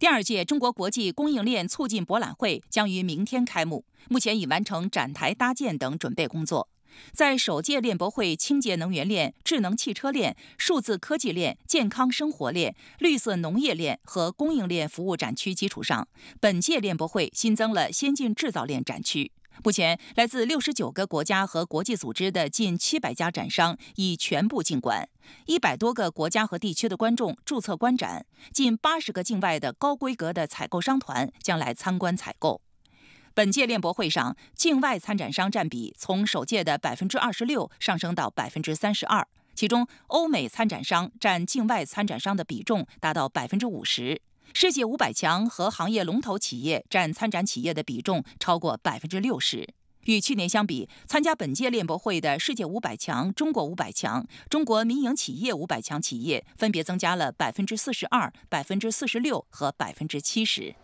第二届中国国际供应链促进博览会将于明天开幕，目前已完成展台搭建等准备工作。在首届链博会清洁能源链、智能汽车链、数字科技链、健康生活链、绿色农业链和供应链服务展区基础上，本届链博会新增了先进制造链展区。目前，来自六十九个国家和国际组织的近七百家展商已全部进馆，一百多个国家和地区的观众注册观展，近八十个境外的高规格的采购商团将来参观采购。本届链博会上，境外参展商占比从首届的百分之二十六上升到百分之三十二，其中欧美参展商占境外参展商的比重达到百分之五十。世界五百强和行业龙头企业占参展企业的比重超过百分之六十。与去年相比，参加本届链博会的世界五百强、中国五百强、中国民营企业五百强企业分别增加了百分之四十二、百分之四十六和百分之七十。